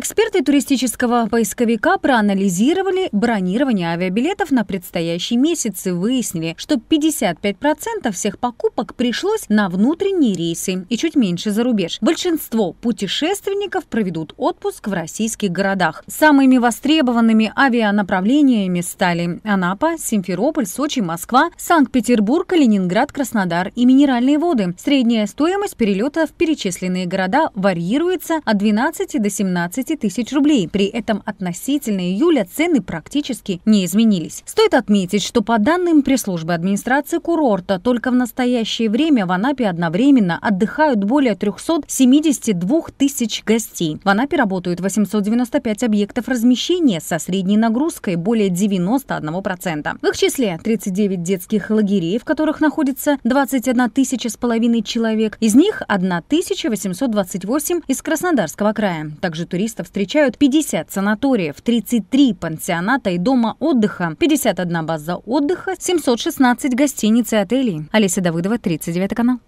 Эксперты туристического поисковика проанализировали бронирование авиабилетов на предстоящие месяцы. Выяснили, что 55% всех покупок пришлось на внутренние рейсы и чуть меньше за рубеж. Большинство путешественников проведут отпуск в российских городах. Самыми востребованными авианаправлениями стали Анапа, Симферополь, Сочи, Москва, Санкт-Петербург, Калининград, Краснодар и Минеральные воды. Средняя стоимость перелета в перечисленные города варьируется от 12 до 17 15 тысяч рублей. При этом относительно июля цены практически не изменились. Стоит отметить, что по данным пресс-службы администрации курорта, только в настоящее время в Анапе одновременно отдыхают более 372 тысяч гостей. В Анапе работают 895 объектов размещения со средней нагрузкой более 91%. В их числе 39 детских лагерей, в которых находится 21 тысяча с половиной человек. Из них 1828 из Краснодарского края. Также туристы туристов встречают 50 санаториев, 33 пансионата и дома отдыха, 51 база отдыха, 716 гостиниц и отелей. Олеся Давыдова, 39 канал.